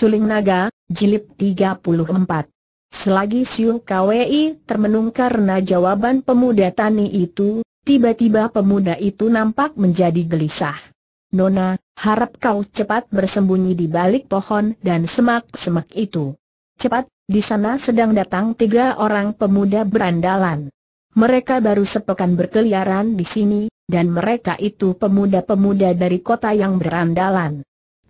Suling Naga, Jilid 34 Selagi Siu Kwei termenung karena jawaban pemuda tani itu, tiba-tiba pemuda itu nampak menjadi gelisah. Nona, harap kau cepat bersembunyi di balik pohon dan semak-semak itu. Cepat, di sana sedang datang tiga orang pemuda berandalan. Mereka baru sepekan berkeliaran di sini, dan mereka itu pemuda-pemuda dari kota yang berandalan.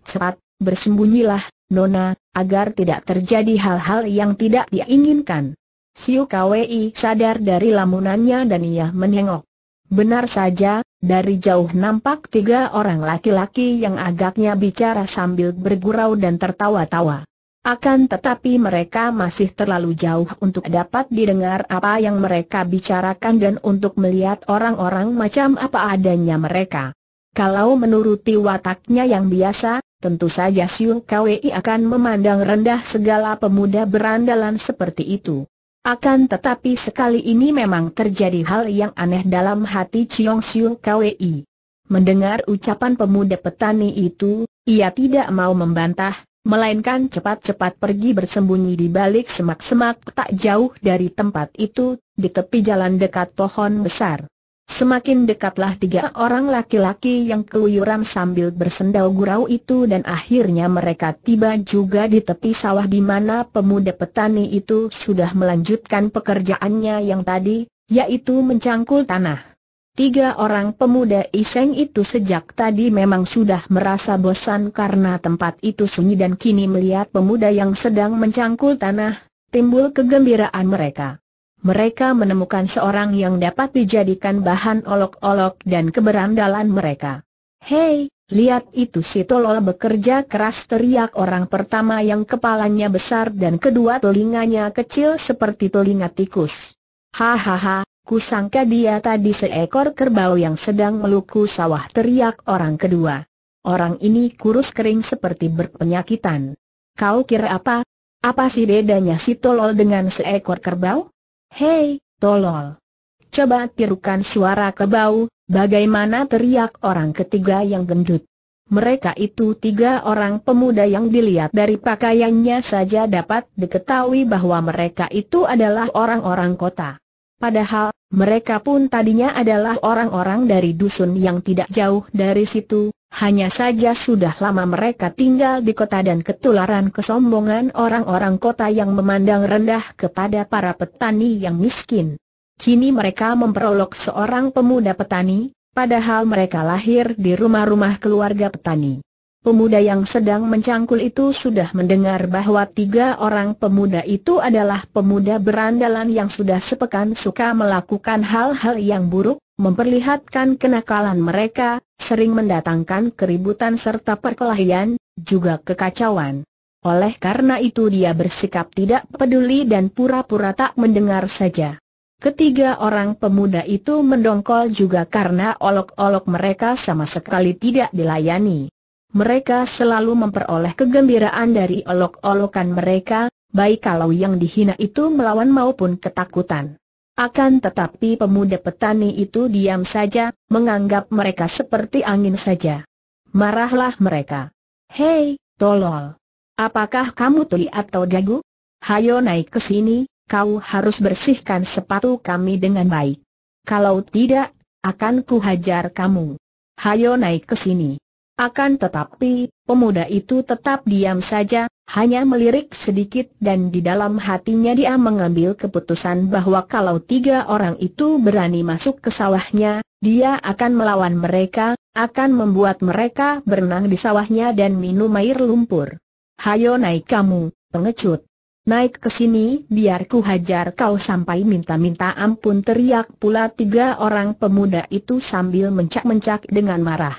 Cepat, bersembunyilah, Nona, agar tidak terjadi hal-hal yang tidak diinginkan. Siu Kwei sadar dari lamunannya dan ia menengok. Benar saja, dari jauh nampak tiga orang laki-laki yang agaknya bicara sambil bergurau dan tertawa-tawa. Akan tetapi mereka masih terlalu jauh untuk dapat didengar apa yang mereka bicarakan dan untuk melihat orang-orang macam apa adanya mereka. Kalau menuruti wataknya yang biasa, tentu saja Siu Kwei akan memandang rendah segala pemuda berandalan seperti itu. Akan tetapi sekali ini memang terjadi hal yang aneh dalam hati Ciong Siu Kwei. Mendengar ucapan pemuda petani itu, ia tidak mau membantah, melainkan cepat-cepat pergi bersembunyi di balik semak-semak tak jauh dari tempat itu, di tepi jalan dekat pohon besar. Semakin dekatlah tiga orang laki-laki yang keluyuran sambil bersendau gurau itu dan akhirnya mereka tiba juga di tepi sawah di mana pemuda petani itu sudah melanjutkan pekerjaannya yang tadi, yaitu mencangkul tanah. Tiga orang pemuda iseng itu sejak tadi memang sudah merasa bosan karena tempat itu sunyi dan kini melihat pemuda yang sedang mencangkul tanah, timbul kegembiraan mereka mereka menemukan seorang yang dapat dijadikan bahan olok-olok dan keberandalan mereka. Hei, lihat itu si tolol bekerja keras teriak orang pertama yang kepalanya besar dan kedua telinganya kecil seperti telinga tikus. Hahaha, kusangka dia tadi seekor kerbau yang sedang meluku sawah teriak orang kedua. Orang ini kurus kering seperti berpenyakitan. Kau kira apa? Apa sih bedanya si tolol dengan seekor kerbau? Hei, tolol. Coba tirukan suara kebau, bagaimana teriak orang ketiga yang gendut. Mereka itu tiga orang pemuda yang dilihat dari pakaiannya saja dapat diketahui bahwa mereka itu adalah orang-orang kota. Padahal, mereka pun tadinya adalah orang-orang dari dusun yang tidak jauh dari situ, hanya saja sudah lama mereka tinggal di kota dan ketularan kesombongan orang-orang kota yang memandang rendah kepada para petani yang miskin. Kini mereka memperolok seorang pemuda petani, padahal mereka lahir di rumah-rumah keluarga petani. Pemuda yang sedang mencangkul itu sudah mendengar bahwa tiga orang pemuda itu adalah pemuda berandalan yang sudah sepekan suka melakukan hal-hal yang buruk, memperlihatkan kenakalan mereka, sering mendatangkan keributan serta perkelahian, juga kekacauan. Oleh karena itu dia bersikap tidak peduli dan pura-pura tak mendengar saja. Ketiga orang pemuda itu mendongkol juga karena olok-olok mereka sama sekali tidak dilayani. Mereka selalu memperoleh kegembiraan dari olok-olokan mereka, baik kalau yang dihina itu melawan maupun ketakutan. Akan tetapi pemuda petani itu diam saja, menganggap mereka seperti angin saja. Marahlah mereka. Hei, tolol. Apakah kamu tuli atau dagu? Hayo naik ke sini, kau harus bersihkan sepatu kami dengan baik. Kalau tidak, akan kuhajar kamu. Hayo naik ke sini. Akan tetapi, pemuda itu tetap diam saja, hanya melirik sedikit dan di dalam hatinya dia mengambil keputusan bahwa kalau tiga orang itu berani masuk ke sawahnya, dia akan melawan mereka, akan membuat mereka berenang di sawahnya dan minum air lumpur. Hayo naik kamu, pengecut. Naik ke sini, biar ku hajar kau sampai minta-minta ampun teriak pula tiga orang pemuda itu sambil mencak-mencak dengan marah.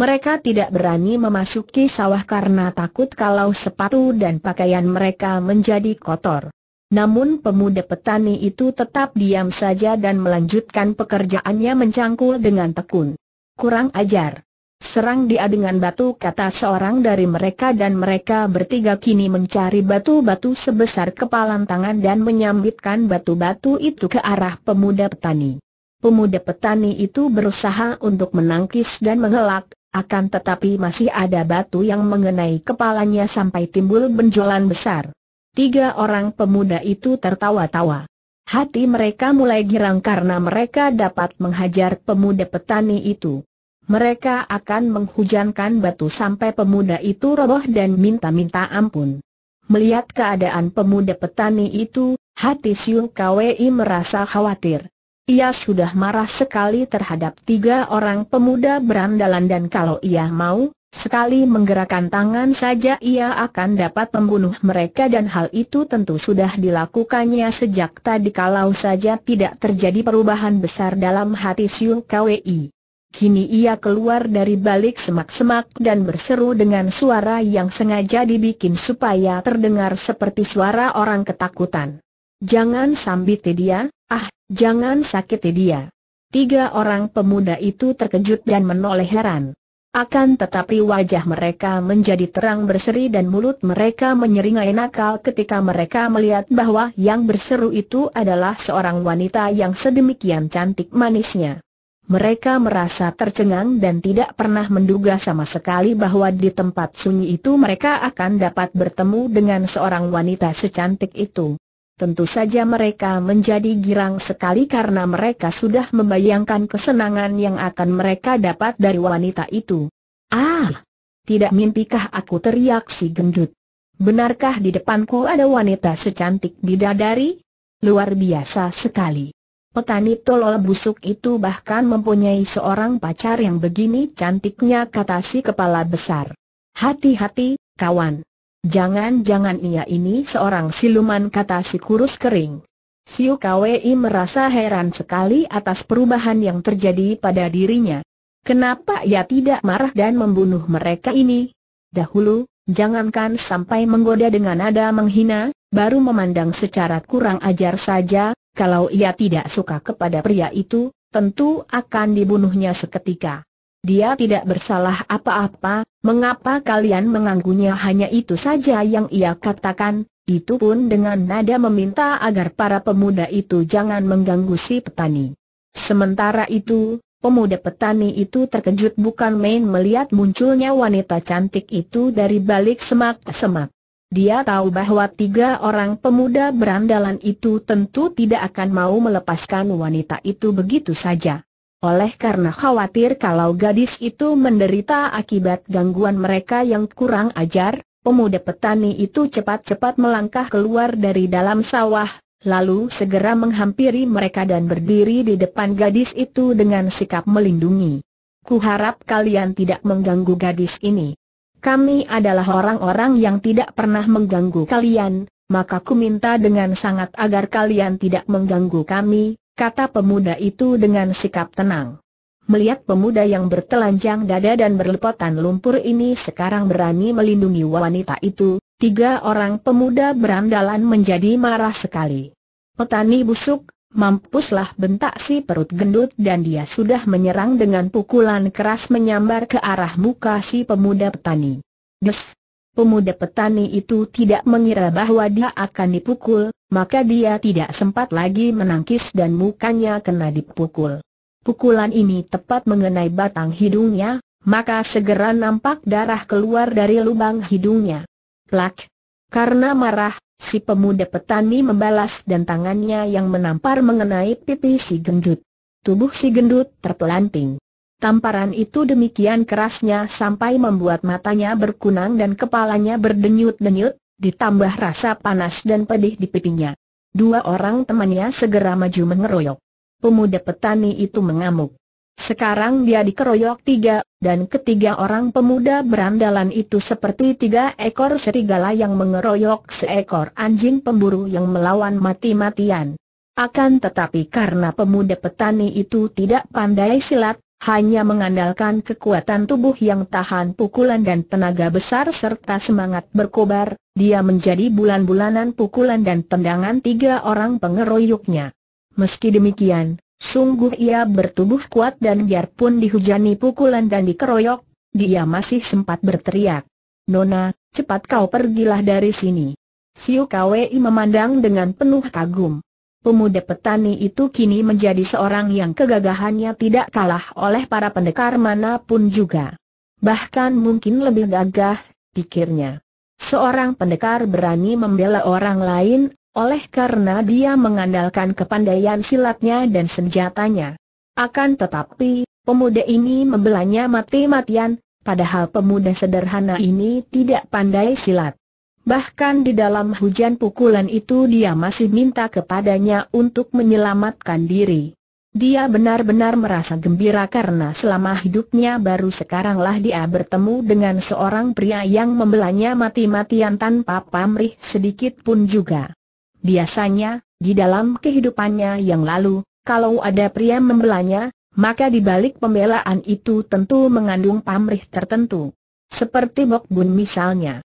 Mereka tidak berani memasuki sawah karena takut kalau sepatu dan pakaian mereka menjadi kotor. Namun pemuda petani itu tetap diam saja dan melanjutkan pekerjaannya mencangkul dengan tekun. Kurang ajar. Serang dia dengan batu kata seorang dari mereka dan mereka bertiga kini mencari batu-batu sebesar kepalan tangan dan menyambitkan batu-batu itu ke arah pemuda petani. Pemuda petani itu berusaha untuk menangkis dan mengelak, akan tetapi masih ada batu yang mengenai kepalanya sampai timbul benjolan besar. Tiga orang pemuda itu tertawa-tawa. Hati mereka mulai girang karena mereka dapat menghajar pemuda petani itu. Mereka akan menghujankan batu sampai pemuda itu roboh dan minta-minta ampun. Melihat keadaan pemuda petani itu, hati Siung Kwei merasa khawatir. Ia sudah marah sekali terhadap tiga orang pemuda berandalan dan kalau ia mau, sekali menggerakkan tangan saja ia akan dapat membunuh mereka dan hal itu tentu sudah dilakukannya sejak tadi kalau saja tidak terjadi perubahan besar dalam hati Siu Kwei. Kini ia keluar dari balik semak-semak dan berseru dengan suara yang sengaja dibikin supaya terdengar seperti suara orang ketakutan. Jangan sambit dia, ah Jangan sakiti dia. Tiga orang pemuda itu terkejut dan menoleh heran. Akan tetapi wajah mereka menjadi terang berseri dan mulut mereka menyeringai nakal ketika mereka melihat bahwa yang berseru itu adalah seorang wanita yang sedemikian cantik manisnya. Mereka merasa tercengang dan tidak pernah menduga sama sekali bahwa di tempat sunyi itu mereka akan dapat bertemu dengan seorang wanita secantik itu. Tentu saja mereka menjadi girang sekali karena mereka sudah membayangkan kesenangan yang akan mereka dapat dari wanita itu. Ah! Tidak mimpikah aku teriak si gendut? Benarkah di depanku ada wanita secantik bidadari? Luar biasa sekali. Petani tolol busuk itu bahkan mempunyai seorang pacar yang begini cantiknya kata si kepala besar. Hati-hati, kawan. Jangan-jangan ia ini seorang siluman kata si kurus kering. Siu Kwei merasa heran sekali atas perubahan yang terjadi pada dirinya. Kenapa ia tidak marah dan membunuh mereka ini? Dahulu, jangankan sampai menggoda dengan nada menghina, baru memandang secara kurang ajar saja, kalau ia tidak suka kepada pria itu, tentu akan dibunuhnya seketika. Dia tidak bersalah apa-apa, mengapa kalian mengganggunya hanya itu saja yang ia katakan, itu pun dengan nada meminta agar para pemuda itu jangan mengganggu si petani. Sementara itu, pemuda petani itu terkejut bukan main melihat munculnya wanita cantik itu dari balik semak-semak. Dia tahu bahwa tiga orang pemuda berandalan itu tentu tidak akan mau melepaskan wanita itu begitu saja. Oleh karena khawatir kalau gadis itu menderita akibat gangguan mereka yang kurang ajar, pemuda petani itu cepat-cepat melangkah keluar dari dalam sawah, lalu segera menghampiri mereka dan berdiri di depan gadis itu dengan sikap melindungi. Kuharap kalian tidak mengganggu gadis ini. Kami adalah orang-orang yang tidak pernah mengganggu kalian, maka ku minta dengan sangat agar kalian tidak mengganggu kami, kata pemuda itu dengan sikap tenang. Melihat pemuda yang bertelanjang dada dan berlepotan lumpur ini sekarang berani melindungi wanita itu, tiga orang pemuda berandalan menjadi marah sekali. Petani busuk, Mampuslah bentak si perut gendut dan dia sudah menyerang dengan pukulan keras menyambar ke arah muka si pemuda petani. Des! Pemuda petani itu tidak mengira bahwa dia akan dipukul, maka dia tidak sempat lagi menangkis dan mukanya kena dipukul. Pukulan ini tepat mengenai batang hidungnya, maka segera nampak darah keluar dari lubang hidungnya. Plak! Karena marah, si pemuda petani membalas dan tangannya yang menampar mengenai pipi si gendut. Tubuh si gendut terpelanting. Tamparan itu demikian kerasnya sampai membuat matanya berkunang dan kepalanya berdenyut-denyut, ditambah rasa panas dan pedih di pipinya. Dua orang temannya segera maju mengeroyok. Pemuda petani itu mengamuk. Sekarang dia dikeroyok tiga, dan ketiga orang pemuda berandalan itu seperti tiga ekor serigala yang mengeroyok seekor anjing pemburu yang melawan mati-matian. Akan tetapi karena pemuda petani itu tidak pandai silat, hanya mengandalkan kekuatan tubuh yang tahan pukulan dan tenaga besar serta semangat berkobar, dia menjadi bulan-bulanan pukulan dan tendangan tiga orang pengeroyoknya. Meski demikian, sungguh ia bertubuh kuat dan biarpun dihujani pukulan dan dikeroyok, dia masih sempat berteriak. Nona, cepat kau pergilah dari sini. Siu Kwei memandang dengan penuh kagum pemuda petani itu kini menjadi seorang yang kegagahannya tidak kalah oleh para pendekar manapun juga. Bahkan mungkin lebih gagah, pikirnya. Seorang pendekar berani membela orang lain, oleh karena dia mengandalkan kepandaian silatnya dan senjatanya. Akan tetapi, pemuda ini membelanya mati-matian, padahal pemuda sederhana ini tidak pandai silat. Bahkan di dalam hujan pukulan itu dia masih minta kepadanya untuk menyelamatkan diri. Dia benar-benar merasa gembira karena selama hidupnya baru sekaranglah dia bertemu dengan seorang pria yang membelanya mati-matian tanpa pamrih sedikit pun juga. Biasanya, di dalam kehidupannya yang lalu, kalau ada pria membelanya, maka di balik pembelaan itu tentu mengandung pamrih tertentu. Seperti Bok Bun misalnya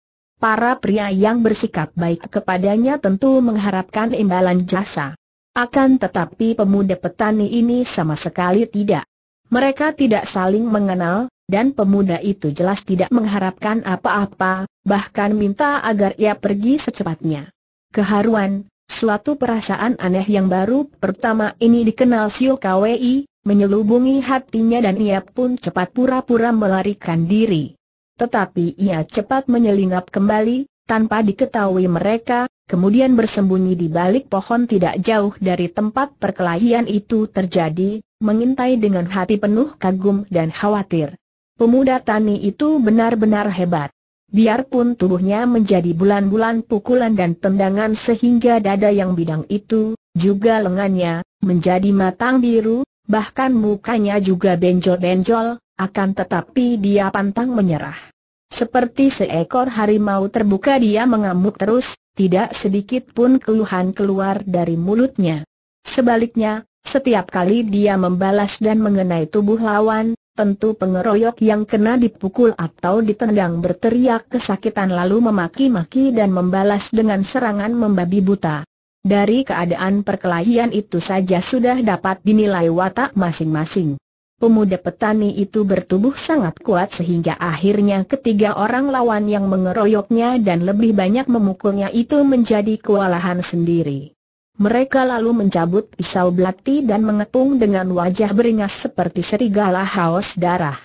para pria yang bersikap baik kepadanya tentu mengharapkan imbalan jasa. Akan tetapi pemuda petani ini sama sekali tidak. Mereka tidak saling mengenal, dan pemuda itu jelas tidak mengharapkan apa-apa, bahkan minta agar ia pergi secepatnya. Keharuan, suatu perasaan aneh yang baru pertama ini dikenal Sio KWI, menyelubungi hatinya dan ia pun cepat pura-pura melarikan diri. Tetapi ia cepat menyelinap kembali, tanpa diketahui mereka, kemudian bersembunyi di balik pohon tidak jauh dari tempat perkelahian itu terjadi, mengintai dengan hati penuh kagum dan khawatir. Pemuda tani itu benar-benar hebat. Biarpun tubuhnya menjadi bulan-bulan pukulan dan tendangan sehingga dada yang bidang itu, juga lengannya, menjadi matang biru, bahkan mukanya juga benjol-benjol, akan tetapi dia pantang menyerah. Seperti seekor harimau terbuka dia mengamuk terus, tidak sedikit pun keluhan keluar dari mulutnya. Sebaliknya, setiap kali dia membalas dan mengenai tubuh lawan, tentu pengeroyok yang kena dipukul atau ditendang berteriak kesakitan lalu memaki-maki dan membalas dengan serangan membabi buta. Dari keadaan perkelahian itu saja sudah dapat dinilai watak masing-masing. Pemuda petani itu bertubuh sangat kuat sehingga akhirnya ketiga orang lawan yang mengeroyoknya dan lebih banyak memukulnya itu menjadi kewalahan sendiri. Mereka lalu mencabut pisau belati dan mengepung dengan wajah beringas seperti serigala haus darah.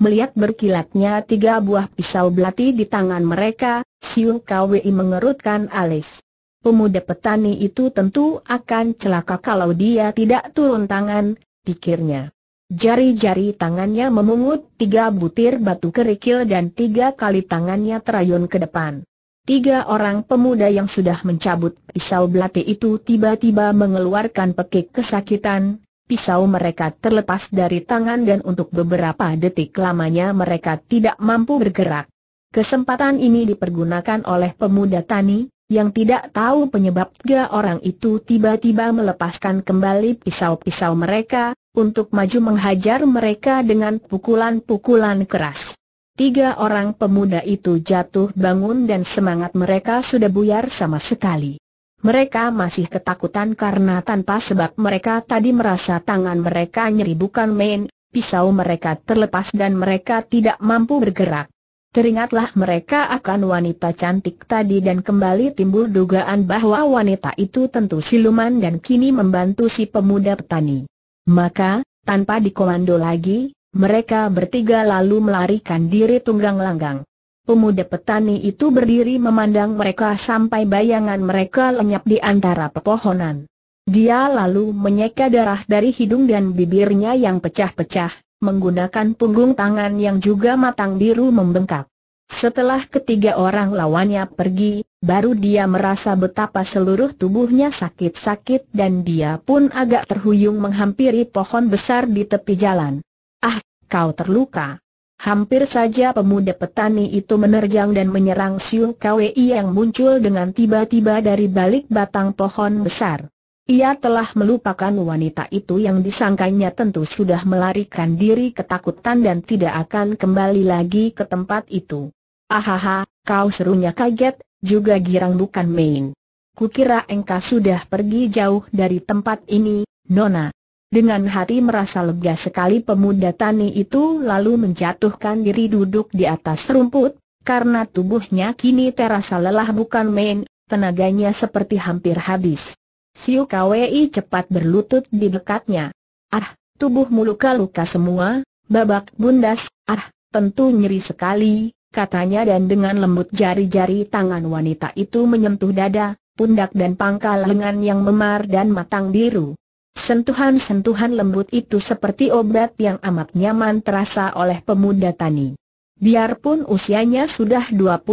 Melihat berkilatnya tiga buah pisau belati di tangan mereka, Siung Kwi mengerutkan alis. Pemuda petani itu tentu akan celaka kalau dia tidak turun tangan, pikirnya. Jari-jari tangannya memungut tiga butir batu kerikil dan tiga kali tangannya terayun ke depan. Tiga orang pemuda yang sudah mencabut pisau belati itu tiba-tiba mengeluarkan pekik kesakitan, pisau mereka terlepas dari tangan dan untuk beberapa detik lamanya mereka tidak mampu bergerak. Kesempatan ini dipergunakan oleh pemuda tani, yang tidak tahu penyebab tiga orang itu tiba-tiba melepaskan kembali pisau-pisau mereka, untuk maju menghajar mereka dengan pukulan-pukulan keras. Tiga orang pemuda itu jatuh bangun dan semangat mereka sudah buyar sama sekali. Mereka masih ketakutan karena tanpa sebab mereka tadi merasa tangan mereka nyeri bukan main, pisau mereka terlepas dan mereka tidak mampu bergerak. Teringatlah mereka akan wanita cantik tadi dan kembali timbul dugaan bahwa wanita itu tentu siluman dan kini membantu si pemuda petani. Maka, tanpa dikomando lagi, mereka bertiga lalu melarikan diri tunggang langgang. Pemuda petani itu berdiri memandang mereka sampai bayangan mereka lenyap di antara pepohonan. Dia lalu menyeka darah dari hidung dan bibirnya yang pecah-pecah, menggunakan punggung tangan yang juga matang biru membengkak. Setelah ketiga orang lawannya pergi, baru dia merasa betapa seluruh tubuhnya sakit-sakit dan dia pun agak terhuyung menghampiri pohon besar di tepi jalan. Ah, kau terluka. Hampir saja pemuda petani itu menerjang dan menyerang Siu Kwei yang muncul dengan tiba-tiba dari balik batang pohon besar. Ia telah melupakan wanita itu yang disangkanya tentu sudah melarikan diri ketakutan dan tidak akan kembali lagi ke tempat itu. Ahaha, kau serunya kaget, juga girang bukan main. Kukira engkau sudah pergi jauh dari tempat ini, Nona. Dengan hati merasa lega sekali pemuda tani itu lalu menjatuhkan diri duduk di atas rumput, karena tubuhnya kini terasa lelah bukan main, tenaganya seperti hampir habis. Siu Kwei cepat berlutut di dekatnya. Ah, tubuhmu luka-luka semua, babak bundas, ah, tentu nyeri sekali, katanya dan dengan lembut jari-jari tangan wanita itu menyentuh dada, pundak dan pangkal lengan yang memar dan matang biru. Sentuhan-sentuhan lembut itu seperti obat yang amat nyaman terasa oleh pemuda tani. Biarpun usianya sudah 25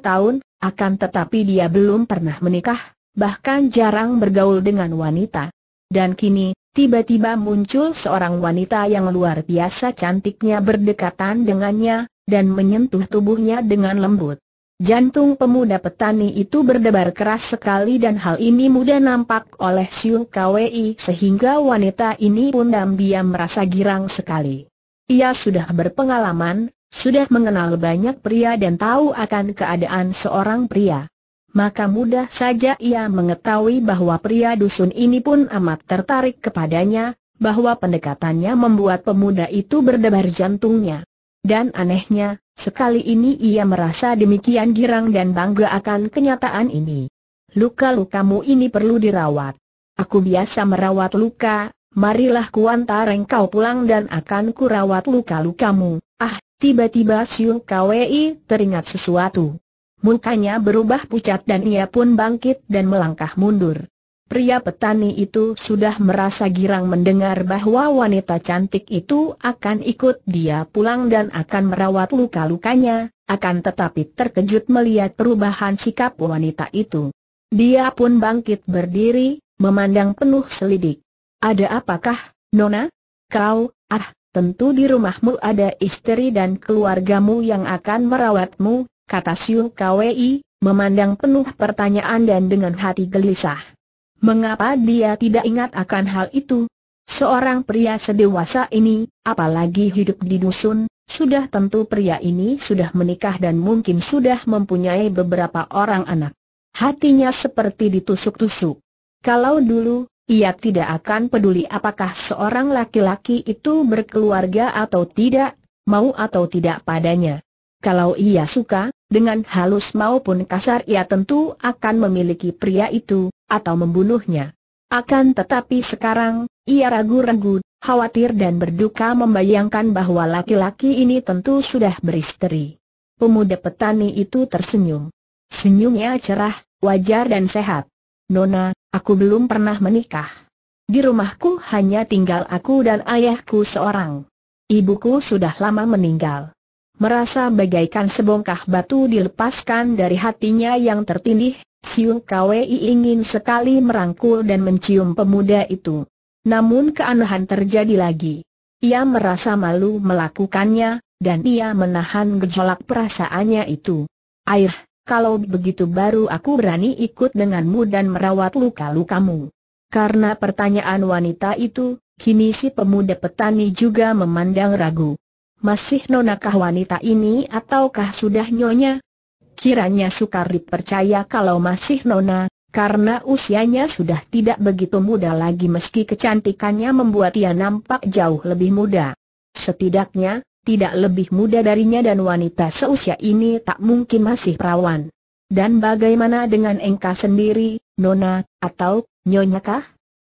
tahun, akan tetapi dia belum pernah menikah, bahkan jarang bergaul dengan wanita. Dan kini, tiba-tiba muncul seorang wanita yang luar biasa cantiknya berdekatan dengannya, dan menyentuh tubuhnya dengan lembut. Jantung pemuda petani itu berdebar keras sekali dan hal ini mudah nampak oleh Siu Kwei sehingga wanita ini pun diam merasa girang sekali. Ia sudah berpengalaman, sudah mengenal banyak pria dan tahu akan keadaan seorang pria maka mudah saja ia mengetahui bahwa pria dusun ini pun amat tertarik kepadanya, bahwa pendekatannya membuat pemuda itu berdebar jantungnya. Dan anehnya, sekali ini ia merasa demikian girang dan bangga akan kenyataan ini. Luka-lukamu ini perlu dirawat. Aku biasa merawat luka, marilah kuantar engkau pulang dan akan kurawat luka-lukamu. Ah, tiba-tiba Siu Kwei teringat sesuatu. Mukanya berubah pucat dan ia pun bangkit dan melangkah mundur. Pria petani itu sudah merasa girang mendengar bahwa wanita cantik itu akan ikut dia pulang dan akan merawat luka-lukanya, akan tetapi terkejut melihat perubahan sikap wanita itu. Dia pun bangkit berdiri, memandang penuh selidik. Ada apakah, Nona? Kau, ah, tentu di rumahmu ada istri dan keluargamu yang akan merawatmu, kata Siu Kwei, memandang penuh pertanyaan dan dengan hati gelisah. Mengapa dia tidak ingat akan hal itu? Seorang pria sedewasa ini, apalagi hidup di dusun, sudah tentu pria ini sudah menikah dan mungkin sudah mempunyai beberapa orang anak. Hatinya seperti ditusuk-tusuk. Kalau dulu, ia tidak akan peduli apakah seorang laki-laki itu berkeluarga atau tidak, mau atau tidak padanya kalau ia suka, dengan halus maupun kasar ia tentu akan memiliki pria itu, atau membunuhnya. Akan tetapi sekarang, ia ragu-ragu, khawatir dan berduka membayangkan bahwa laki-laki ini tentu sudah beristeri. Pemuda petani itu tersenyum. Senyumnya cerah, wajar dan sehat. Nona, aku belum pernah menikah. Di rumahku hanya tinggal aku dan ayahku seorang. Ibuku sudah lama meninggal merasa bagaikan sebongkah batu dilepaskan dari hatinya yang tertindih, Siung Kwei ingin sekali merangkul dan mencium pemuda itu. Namun keanehan terjadi lagi. Ia merasa malu melakukannya, dan ia menahan gejolak perasaannya itu. Air, kalau begitu baru aku berani ikut denganmu dan merawat luka-lukamu. Karena pertanyaan wanita itu, kini si pemuda petani juga memandang ragu masih nonakah wanita ini ataukah sudah nyonya? Kiranya sukar dipercaya kalau masih nona, karena usianya sudah tidak begitu muda lagi meski kecantikannya membuat ia nampak jauh lebih muda. Setidaknya, tidak lebih muda darinya dan wanita seusia ini tak mungkin masih perawan. Dan bagaimana dengan engkau sendiri, nona, atau nyonyakah?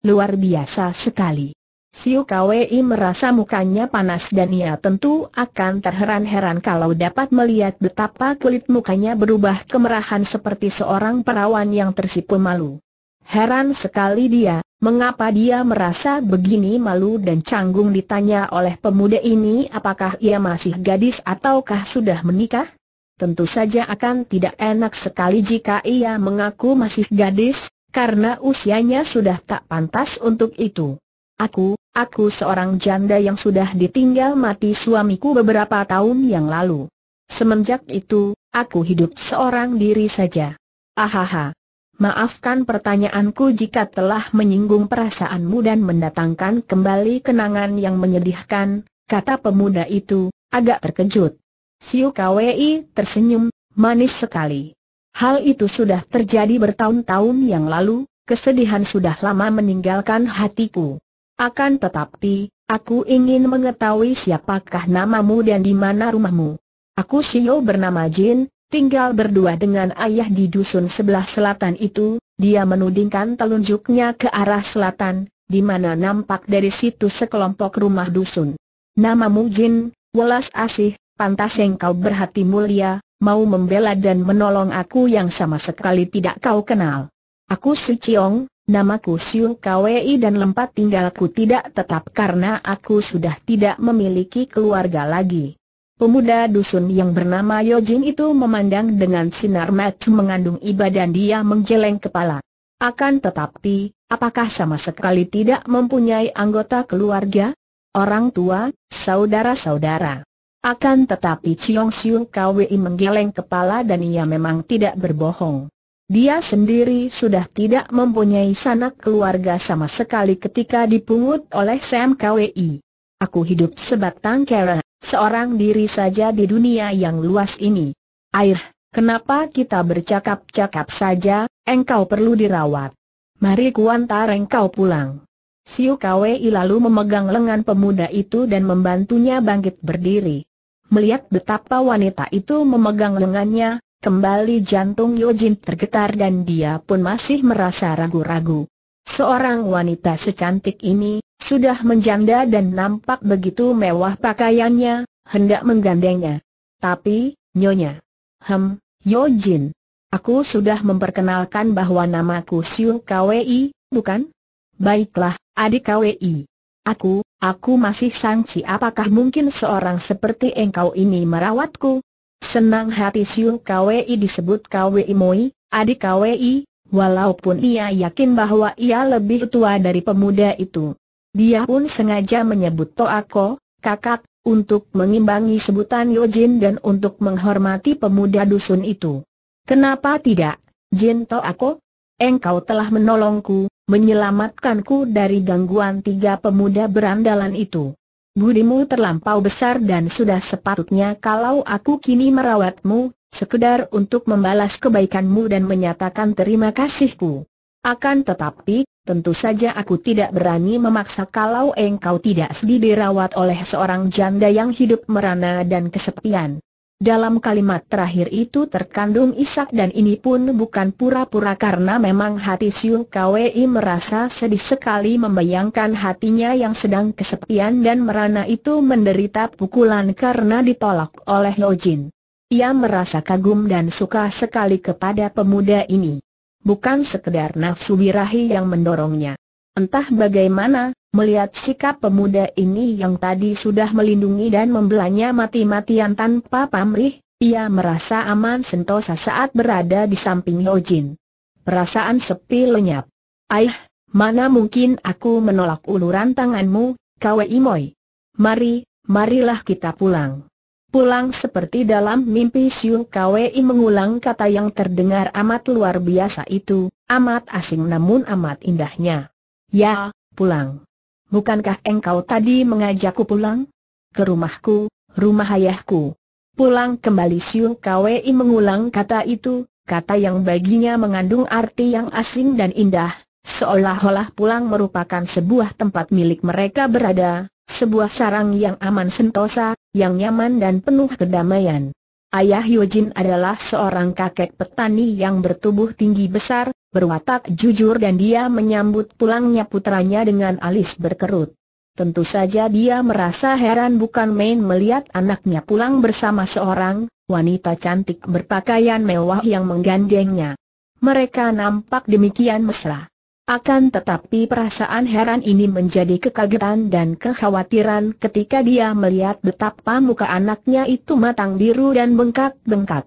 Luar biasa sekali. Siu Kwei merasa mukanya panas dan ia tentu akan terheran-heran kalau dapat melihat betapa kulit mukanya berubah kemerahan seperti seorang perawan yang tersipu malu. Heran sekali dia, mengapa dia merasa begini malu dan canggung ditanya oleh pemuda ini apakah ia masih gadis ataukah sudah menikah? Tentu saja akan tidak enak sekali jika ia mengaku masih gadis, karena usianya sudah tak pantas untuk itu. Aku, aku seorang janda yang sudah ditinggal mati suamiku beberapa tahun yang lalu. Semenjak itu, aku hidup seorang diri saja. Ahaha. Maafkan pertanyaanku jika telah menyinggung perasaanmu dan mendatangkan kembali kenangan yang menyedihkan, kata pemuda itu, agak terkejut. Siu Kwei tersenyum, manis sekali. Hal itu sudah terjadi bertahun-tahun yang lalu, kesedihan sudah lama meninggalkan hatiku. Akan tetapi, aku ingin mengetahui siapakah namamu dan di mana rumahmu. Aku Sio bernama Jin, tinggal berdua dengan ayah di dusun sebelah selatan itu, dia menudingkan telunjuknya ke arah selatan, di mana nampak dari situ sekelompok rumah dusun. Namamu Jin, welas asih, pantas engkau berhati mulia, mau membela dan menolong aku yang sama sekali tidak kau kenal. Aku Si Ciong, Namaku Siu Kwei dan tempat tinggalku tidak tetap karena aku sudah tidak memiliki keluarga lagi. Pemuda dusun yang bernama Yojin itu memandang dengan sinar mata mengandung iba dan dia menggeleng kepala. Akan tetapi, apakah sama sekali tidak mempunyai anggota keluarga? Orang tua, saudara-saudara. Akan tetapi Ciong Siu Kwei menggeleng kepala dan ia memang tidak berbohong. Dia sendiri sudah tidak mempunyai sanak keluarga sama sekali ketika dipungut oleh Sam KWI. Aku hidup sebatang kara, seorang diri saja di dunia yang luas ini. Air, kenapa kita bercakap-cakap saja, engkau perlu dirawat. Mari kuantar engkau pulang. Siu KWI lalu memegang lengan pemuda itu dan membantunya bangkit berdiri. Melihat betapa wanita itu memegang lengannya, Kembali jantung Yojin tergetar dan dia pun masih merasa ragu-ragu. Seorang wanita secantik ini, sudah menjanda dan nampak begitu mewah pakaiannya, hendak menggandengnya. Tapi, nyonya. Hem, Yojin. Aku sudah memperkenalkan bahwa namaku Siu Kwei, bukan? Baiklah, adik Kwei, Aku, aku masih sangsi apakah mungkin seorang seperti engkau ini merawatku, Senang hati Siu KWI disebut KWI Moi, adik KWI, walaupun ia yakin bahwa ia lebih tua dari pemuda itu. Dia pun sengaja menyebut Toako, kakak, untuk mengimbangi sebutan Yojin dan untuk menghormati pemuda dusun itu. Kenapa tidak, Jin Toako? Engkau telah menolongku, menyelamatkanku dari gangguan tiga pemuda berandalan itu. Budimu terlampau besar dan sudah sepatutnya kalau aku kini merawatmu, sekedar untuk membalas kebaikanmu dan menyatakan terima kasihku. Akan tetapi, tentu saja aku tidak berani memaksa kalau engkau tidak sedih dirawat oleh seorang janda yang hidup merana dan kesepian. Dalam kalimat terakhir itu terkandung isak dan ini pun bukan pura-pura karena memang hati Siung Kwei merasa sedih sekali membayangkan hatinya yang sedang kesepian dan merana itu menderita pukulan karena ditolak oleh Lo Jin. Ia merasa kagum dan suka sekali kepada pemuda ini. Bukan sekedar nafsu birahi yang mendorongnya. Entah bagaimana, melihat sikap pemuda ini yang tadi sudah melindungi dan membelanya mati-matian tanpa pamrih, ia merasa aman sentosa saat berada di samping Yojin. Perasaan sepi lenyap. Aih, mana mungkin aku menolak uluran tanganmu, Kwei Moi. Mari, marilah kita pulang. Pulang seperti dalam mimpi Siu Kwei mengulang kata yang terdengar amat luar biasa itu, amat asing namun amat indahnya. Ya, pulang. Bukankah engkau tadi mengajakku pulang? Ke rumahku, rumah ayahku. Pulang kembali Siu Kwei mengulang kata itu, kata yang baginya mengandung arti yang asing dan indah, seolah-olah pulang merupakan sebuah tempat milik mereka berada, sebuah sarang yang aman sentosa, yang nyaman dan penuh kedamaian. Ayah Yojin adalah seorang kakek petani yang bertubuh tinggi besar, berwatak jujur dan dia menyambut pulangnya putranya dengan alis berkerut. Tentu saja dia merasa heran bukan main melihat anaknya pulang bersama seorang wanita cantik berpakaian mewah yang menggandengnya. Mereka nampak demikian mesra. Akan tetapi perasaan heran ini menjadi kekagetan dan kekhawatiran ketika dia melihat betapa muka anaknya itu matang biru dan bengkak-bengkak.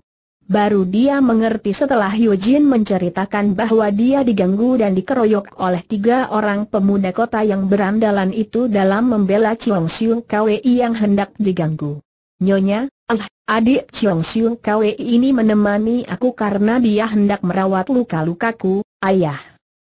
Baru dia mengerti setelah Yujin menceritakan bahwa dia diganggu dan dikeroyok oleh tiga orang pemuda kota yang berandalan itu dalam membela Chiong Siu Kwei yang hendak diganggu. Nyonya, ah, adik Chiong Siu Kwei ini menemani aku karena dia hendak merawat luka-lukaku, ayah.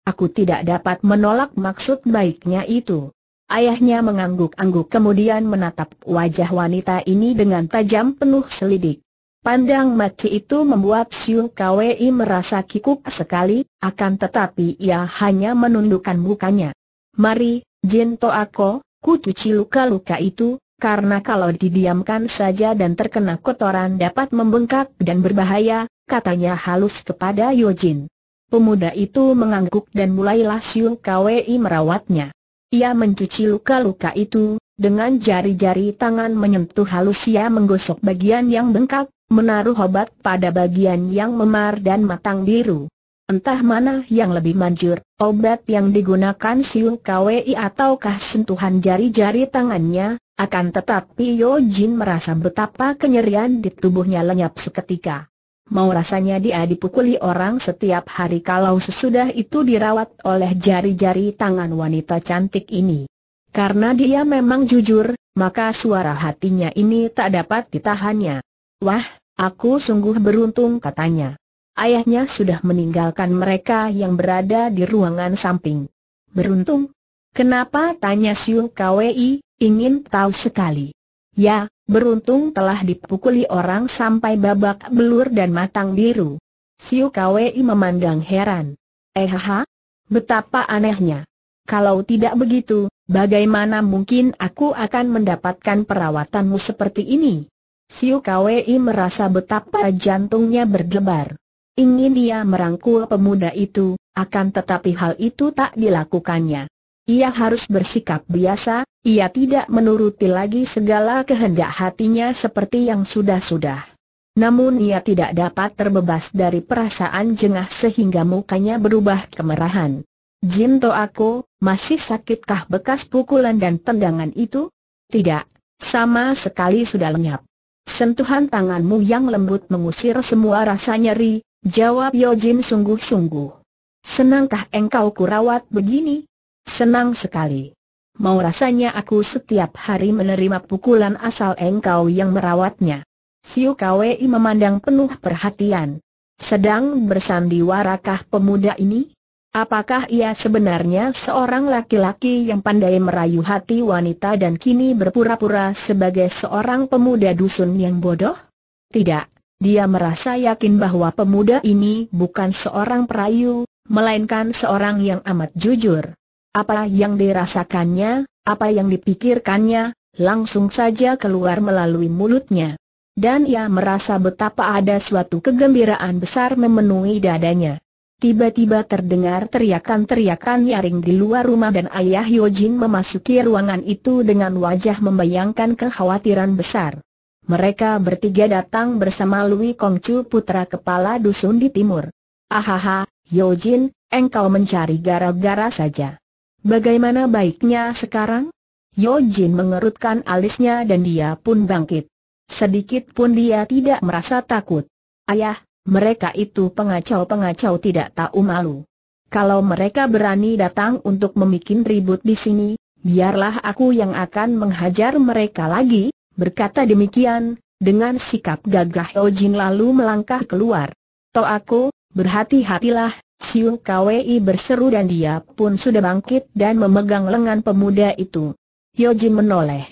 Aku tidak dapat menolak maksud baiknya itu. Ayahnya mengangguk-angguk kemudian menatap wajah wanita ini dengan tajam penuh selidik. Pandang mati itu membuat Siu Kwei merasa kikuk sekali, akan tetapi ia hanya menundukkan mukanya. Mari, Jin Ako, ku cuci luka-luka itu, karena kalau didiamkan saja dan terkena kotoran dapat membengkak dan berbahaya, katanya halus kepada Yojin. Pemuda itu mengangguk dan mulailah Siu Kwei merawatnya. Ia mencuci luka-luka itu, dengan jari-jari tangan menyentuh halus ia menggosok bagian yang bengkak, menaruh obat pada bagian yang memar dan matang biru. Entah mana yang lebih manjur, obat yang digunakan Siung KWI ataukah sentuhan jari-jari tangannya, akan tetapi Yo Jin merasa betapa kenyerian di tubuhnya lenyap seketika. Mau rasanya dia dipukuli orang setiap hari kalau sesudah itu dirawat oleh jari-jari tangan wanita cantik ini. Karena dia memang jujur, maka suara hatinya ini tak dapat ditahannya. Wah, Aku sungguh beruntung katanya. Ayahnya sudah meninggalkan mereka yang berada di ruangan samping. Beruntung? Kenapa tanya Siung Kwei, ingin tahu sekali. Ya, beruntung telah dipukuli orang sampai babak belur dan matang biru. Siu Kwei memandang heran. Eh ha, betapa anehnya. Kalau tidak begitu, bagaimana mungkin aku akan mendapatkan perawatanmu seperti ini? Siu Kwei merasa betapa jantungnya berdebar. Ingin dia merangkul pemuda itu, akan tetapi hal itu tak dilakukannya. Ia harus bersikap biasa, ia tidak menuruti lagi segala kehendak hatinya seperti yang sudah-sudah. Namun ia tidak dapat terbebas dari perasaan jengah sehingga mukanya berubah kemerahan. Jin Jinto aku, masih sakitkah bekas pukulan dan tendangan itu? Tidak, sama sekali sudah lenyap. Sentuhan tanganmu yang lembut mengusir semua rasa nyeri, jawab Yojin sungguh-sungguh. Senangkah engkau ku rawat begini? Senang sekali. Mau rasanya aku setiap hari menerima pukulan asal engkau yang merawatnya. Siu Kwei memandang penuh perhatian. Sedang bersandiwarakah pemuda ini? Apakah ia sebenarnya seorang laki-laki yang pandai merayu hati wanita dan kini berpura-pura sebagai seorang pemuda dusun yang bodoh? Tidak, dia merasa yakin bahwa pemuda ini bukan seorang perayu, melainkan seorang yang amat jujur. Apa yang dirasakannya, apa yang dipikirkannya, langsung saja keluar melalui mulutnya. Dan ia merasa betapa ada suatu kegembiraan besar memenuhi dadanya. Tiba-tiba terdengar teriakan-teriakan nyaring di luar rumah dan ayah Yojin memasuki ruangan itu dengan wajah membayangkan kekhawatiran besar. Mereka bertiga datang bersama Lui Kongcu putra kepala dusun di timur. Ahaha, Yojin, engkau mencari gara-gara saja. Bagaimana baiknya sekarang? Yojin mengerutkan alisnya dan dia pun bangkit. Sedikit pun dia tidak merasa takut. Ayah, mereka itu pengacau-pengacau tidak tahu malu. Kalau mereka berani datang untuk memikin ribut di sini, biarlah aku yang akan menghajar mereka lagi, berkata demikian, dengan sikap gagah Ojin lalu melangkah keluar. aku, berhati-hatilah, Siu Kwei berseru dan dia pun sudah bangkit dan memegang lengan pemuda itu. Yojin menoleh.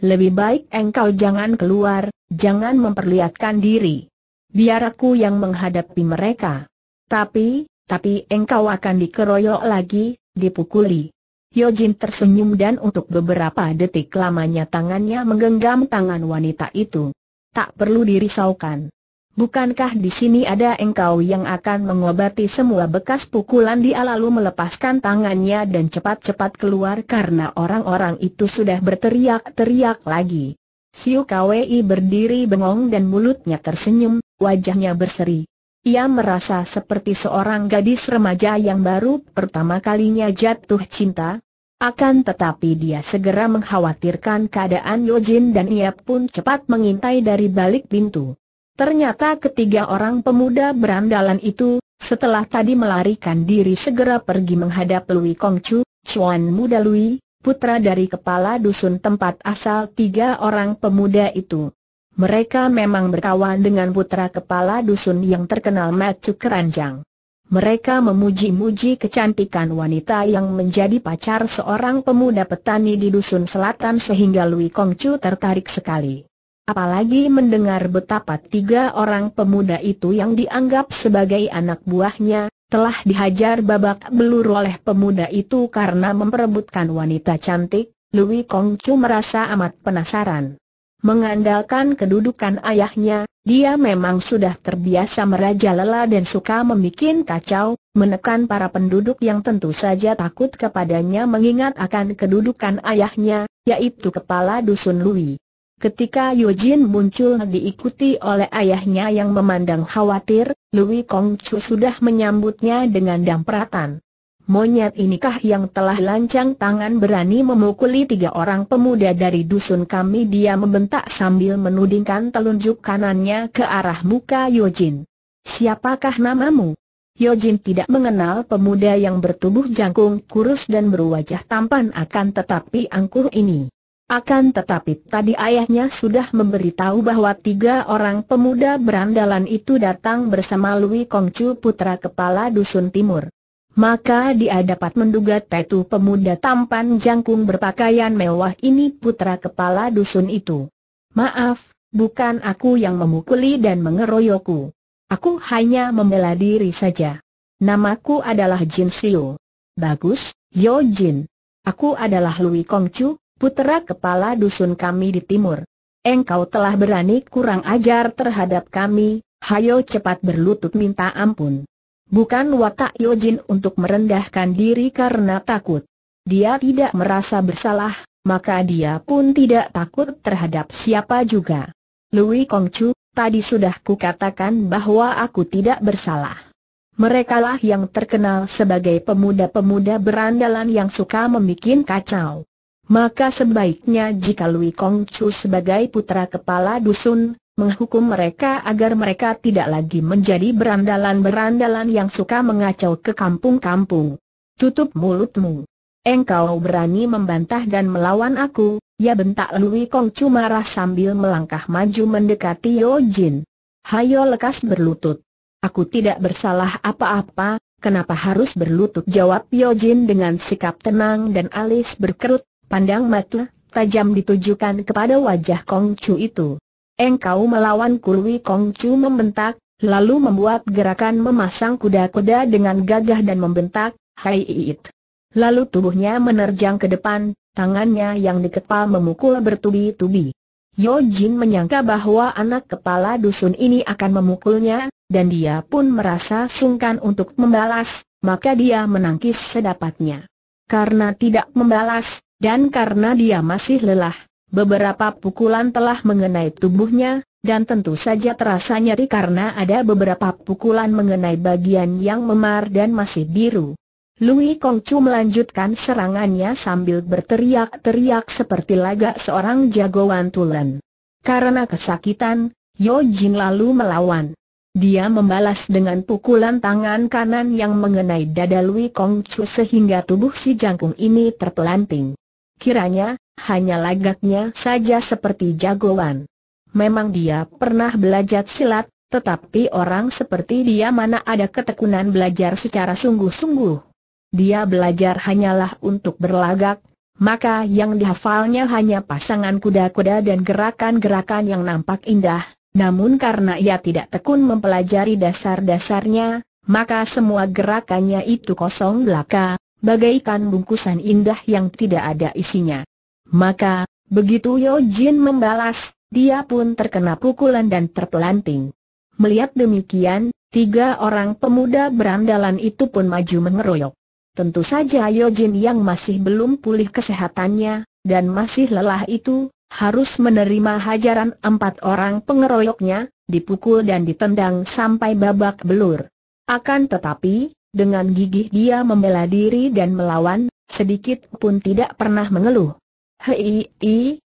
Lebih baik engkau jangan keluar, jangan memperlihatkan diri. Biar aku yang menghadapi mereka. Tapi, tapi engkau akan dikeroyok lagi, dipukuli. Yojin tersenyum dan untuk beberapa detik lamanya tangannya menggenggam tangan wanita itu. Tak perlu dirisaukan. Bukankah di sini ada engkau yang akan mengobati semua bekas pukulan dia lalu melepaskan tangannya dan cepat-cepat keluar karena orang-orang itu sudah berteriak-teriak lagi. Siu Kwei berdiri bengong dan mulutnya tersenyum, wajahnya berseri. Ia merasa seperti seorang gadis remaja yang baru pertama kalinya jatuh cinta. Akan tetapi dia segera mengkhawatirkan keadaan Yojin dan ia pun cepat mengintai dari balik pintu. Ternyata ketiga orang pemuda berandalan itu, setelah tadi melarikan diri segera pergi menghadap Lui Kongcu, Chuan Muda Lui, putra dari kepala dusun tempat asal tiga orang pemuda itu. Mereka memang berkawan dengan putra kepala dusun yang terkenal Macu Keranjang. Mereka memuji-muji kecantikan wanita yang menjadi pacar seorang pemuda petani di dusun selatan sehingga Lui Kongcu tertarik sekali. Apalagi mendengar betapa tiga orang pemuda itu yang dianggap sebagai anak buahnya, telah dihajar babak belur oleh pemuda itu karena memperebutkan wanita cantik, Lui Kongcu merasa amat penasaran. Mengandalkan kedudukan ayahnya, dia memang sudah terbiasa merajalela dan suka membuat kacau, menekan para penduduk yang tentu saja takut kepadanya mengingat akan kedudukan ayahnya, yaitu kepala dusun Lui. Ketika Yojin muncul diikuti oleh ayahnya yang memandang khawatir, Lui Kongcu sudah menyambutnya dengan dampratan. Monyet inikah yang telah lancang tangan berani memukuli tiga orang pemuda dari dusun kami dia membentak sambil menudingkan telunjuk kanannya ke arah muka Yojin. Siapakah namamu? Yojin tidak mengenal pemuda yang bertubuh jangkung kurus dan berwajah tampan akan tetapi angkuh ini. Akan tetapi tadi ayahnya sudah memberitahu bahwa tiga orang pemuda berandalan itu datang bersama Lui Kongcu putra kepala dusun timur maka dia dapat menduga tetu pemuda tampan jangkung berpakaian mewah ini putra kepala dusun itu. Maaf, bukan aku yang memukuli dan mengeroyokku. Aku hanya membela diri saja. Namaku adalah Jin Siu. Bagus, Yo Jin. Aku adalah Lui Chu, putra kepala dusun kami di timur. Engkau telah berani kurang ajar terhadap kami, hayo cepat berlutut minta ampun. Bukan watak Yojin untuk merendahkan diri karena takut. Dia tidak merasa bersalah, maka dia pun tidak takut terhadap siapa juga. Lui Kongcu, tadi sudah kukatakan bahwa aku tidak bersalah. Merekalah yang terkenal sebagai pemuda-pemuda berandalan yang suka membuat kacau. Maka sebaiknya jika Lui Kongcu sebagai putra kepala dusun, menghukum mereka agar mereka tidak lagi menjadi berandalan-berandalan yang suka mengacau ke kampung-kampung. Tutup mulutmu. Engkau berani membantah dan melawan aku, ya bentak Lui Kong cumara sambil melangkah maju mendekati Yo Jin. Hayo lekas berlutut. Aku tidak bersalah apa-apa, kenapa harus berlutut? Jawab Yo Jin dengan sikap tenang dan alis berkerut, pandang mata tajam ditujukan kepada wajah Chu itu. Engkau melawan Kurwi Kongcu membentak, lalu membuat gerakan memasang kuda-kuda dengan gagah dan membentak, Hai Iit. Lalu tubuhnya menerjang ke depan, tangannya yang dikepal memukul bertubi-tubi. Yo Jin menyangka bahwa anak kepala dusun ini akan memukulnya, dan dia pun merasa sungkan untuk membalas, maka dia menangkis sedapatnya. Karena tidak membalas, dan karena dia masih lelah, Beberapa pukulan telah mengenai tubuhnya, dan tentu saja terasa nyeri karena ada beberapa pukulan mengenai bagian yang memar dan masih biru. Lui Kongcu melanjutkan serangannya sambil berteriak-teriak seperti laga seorang jagoan tulen. Karena kesakitan, Yo Jin lalu melawan. Dia membalas dengan pukulan tangan kanan yang mengenai dada Lui Kongcu sehingga tubuh si jangkung ini terpelanting. Kiranya, hanya lagaknya saja seperti jagoan. Memang dia pernah belajar silat, tetapi orang seperti dia mana ada ketekunan belajar secara sungguh-sungguh. Dia belajar hanyalah untuk berlagak, maka yang dihafalnya hanya pasangan kuda-kuda dan gerakan-gerakan yang nampak indah, namun karena ia tidak tekun mempelajari dasar-dasarnya, maka semua gerakannya itu kosong belaka, bagaikan bungkusan indah yang tidak ada isinya. Maka, begitu Yo Jin membalas, dia pun terkena pukulan dan terpelanting. Melihat demikian, tiga orang pemuda berandalan itu pun maju mengeroyok. Tentu saja Yo Jin yang masih belum pulih kesehatannya, dan masih lelah itu, harus menerima hajaran empat orang pengeroyoknya, dipukul dan ditendang sampai babak belur. Akan tetapi, dengan gigih dia membela diri dan melawan, sedikit pun tidak pernah mengeluh. Hei,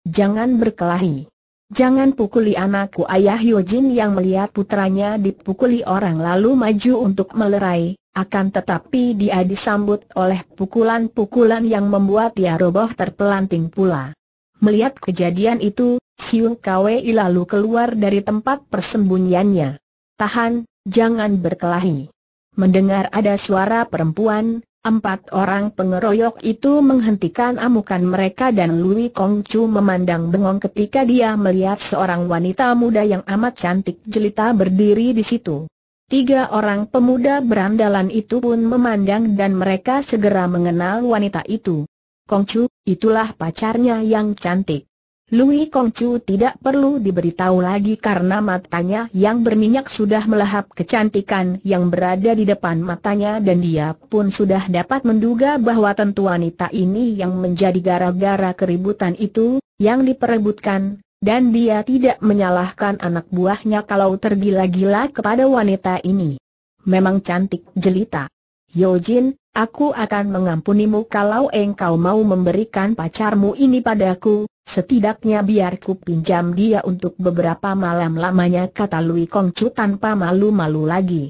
jangan berkelahi. Jangan pukuli anakku ayah Yojin yang melihat putranya dipukuli orang lalu maju untuk melerai, akan tetapi dia disambut oleh pukulan-pukulan yang membuat dia roboh terpelanting pula. Melihat kejadian itu, Siu Kwei lalu keluar dari tempat persembunyiannya. Tahan, jangan berkelahi. Mendengar ada suara perempuan, Empat orang pengeroyok itu menghentikan amukan mereka dan Louis Kong Chu memandang bengong ketika dia melihat seorang wanita muda yang amat cantik jelita berdiri di situ. Tiga orang pemuda berandalan itu pun memandang dan mereka segera mengenal wanita itu. Kong Chu, itulah pacarnya yang cantik. Lui Kongcu tidak perlu diberitahu lagi karena matanya yang berminyak sudah melahap kecantikan yang berada di depan matanya dan dia pun sudah dapat menduga bahwa tentu wanita ini yang menjadi gara-gara keributan itu, yang diperebutkan, dan dia tidak menyalahkan anak buahnya kalau tergila-gila kepada wanita ini. Memang cantik jelita. Yojin, aku akan mengampunimu kalau engkau mau memberikan pacarmu ini padaku, Setidaknya biar ku pinjam dia untuk beberapa malam lamanya kata Lui Kongcu tanpa malu-malu lagi.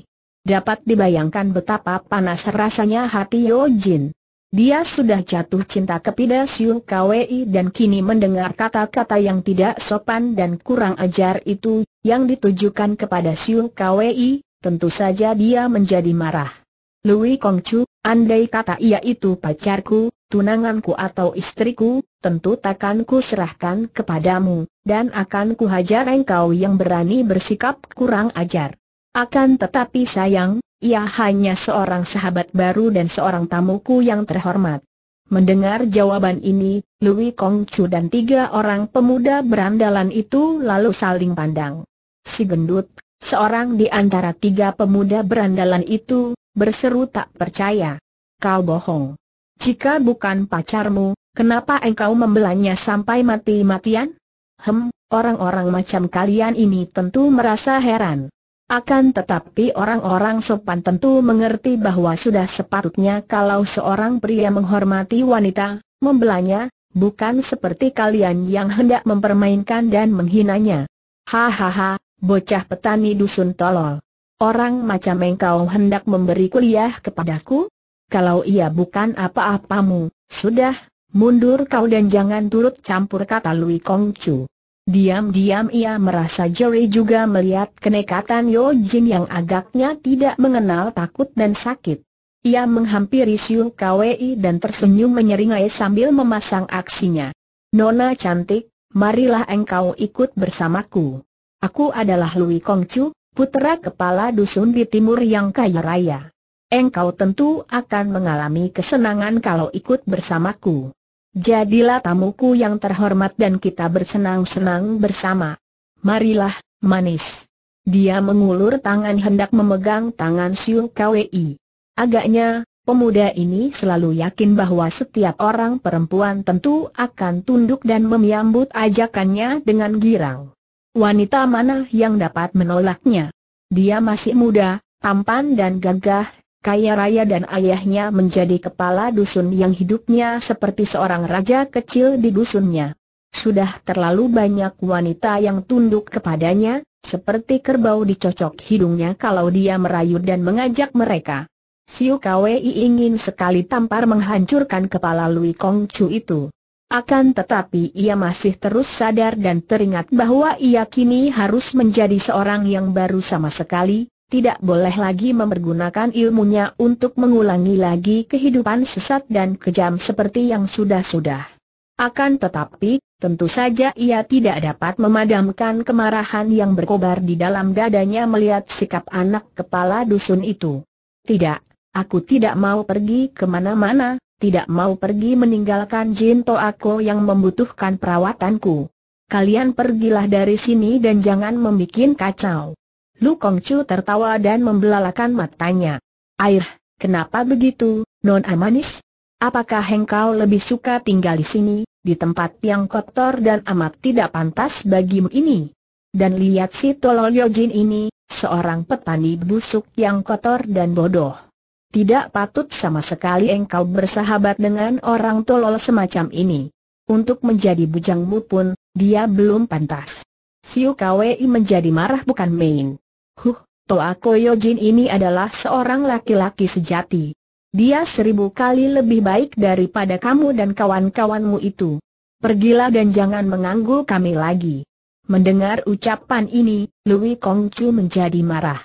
Dapat dibayangkan betapa panas rasanya hati Jin. Dia sudah jatuh cinta kepada Siu Kwei dan kini mendengar kata-kata yang tidak sopan dan kurang ajar itu, yang ditujukan kepada Siu Kwei, tentu saja dia menjadi marah. Lui Kongcu, Andai kata ia itu pacarku, tunanganku atau istriku, tentu takkan ku serahkan kepadamu, dan akan ku hajar engkau yang berani bersikap kurang ajar. Akan tetapi sayang, ia hanya seorang sahabat baru dan seorang tamuku yang terhormat. Mendengar jawaban ini, Louis Kong Chu dan tiga orang pemuda berandalan itu lalu saling pandang. Si gendut, seorang di antara tiga pemuda berandalan itu, berseru tak percaya. Kau bohong. Jika bukan pacarmu, kenapa engkau membelanya sampai mati-matian? Hem, orang-orang macam kalian ini tentu merasa heran. Akan tetapi orang-orang sopan tentu mengerti bahwa sudah sepatutnya kalau seorang pria menghormati wanita, membelanya, bukan seperti kalian yang hendak mempermainkan dan menghinanya. Hahaha, bocah petani dusun tolol. Orang macam engkau hendak memberi kuliah kepadaku? Kalau ia bukan apa-apamu, sudah, mundur kau dan jangan turut campur kata Lui Kong Chu. Diam-diam ia merasa jeri juga melihat kenekatan Yo Jin yang agaknya tidak mengenal takut dan sakit. Ia menghampiri Siu Kwei dan tersenyum menyeringai sambil memasang aksinya. Nona cantik, marilah engkau ikut bersamaku. Aku adalah Lui Kongcu, Putera kepala dusun di timur yang kaya raya. Engkau tentu akan mengalami kesenangan kalau ikut bersamaku. Jadilah tamuku yang terhormat dan kita bersenang-senang bersama. Marilah, manis. Dia mengulur tangan hendak memegang tangan Siu Kwei. Agaknya, pemuda ini selalu yakin bahwa setiap orang perempuan tentu akan tunduk dan menyambut ajakannya dengan girang. Wanita mana yang dapat menolaknya? Dia masih muda, tampan dan gagah, kaya raya dan ayahnya menjadi kepala dusun yang hidupnya seperti seorang raja kecil di dusunnya. Sudah terlalu banyak wanita yang tunduk kepadanya, seperti kerbau dicocok hidungnya kalau dia merayu dan mengajak mereka. Siu Kwei ingin sekali tampar menghancurkan kepala Lui Kong Chu itu. Akan tetapi ia masih terus sadar dan teringat bahwa ia kini harus menjadi seorang yang baru sama sekali, tidak boleh lagi mempergunakan ilmunya untuk mengulangi lagi kehidupan sesat dan kejam seperti yang sudah-sudah. Akan tetapi, tentu saja ia tidak dapat memadamkan kemarahan yang berkobar di dalam dadanya melihat sikap anak kepala dusun itu. Tidak, aku tidak mau pergi kemana-mana, tidak mau pergi meninggalkan Jinto aku yang membutuhkan perawatanku. Kalian pergilah dari sini dan jangan membuat kacau. Lu Kong Chu tertawa dan membelalakan matanya. Air, kenapa begitu, non amanis? Apakah engkau lebih suka tinggal di sini, di tempat yang kotor dan amat tidak pantas bagimu ini? Dan lihat si Tolol Jin ini, seorang petani busuk yang kotor dan bodoh. Tidak patut sama sekali engkau bersahabat dengan orang tolol semacam ini. Untuk menjadi bujangmu pun, dia belum pantas. Siu Kwei menjadi marah bukan main. Huh, Toa Koyojin ini adalah seorang laki-laki sejati. Dia seribu kali lebih baik daripada kamu dan kawan-kawanmu itu. Pergilah dan jangan mengganggu kami lagi. Mendengar ucapan ini, Louis Kongcu menjadi marah.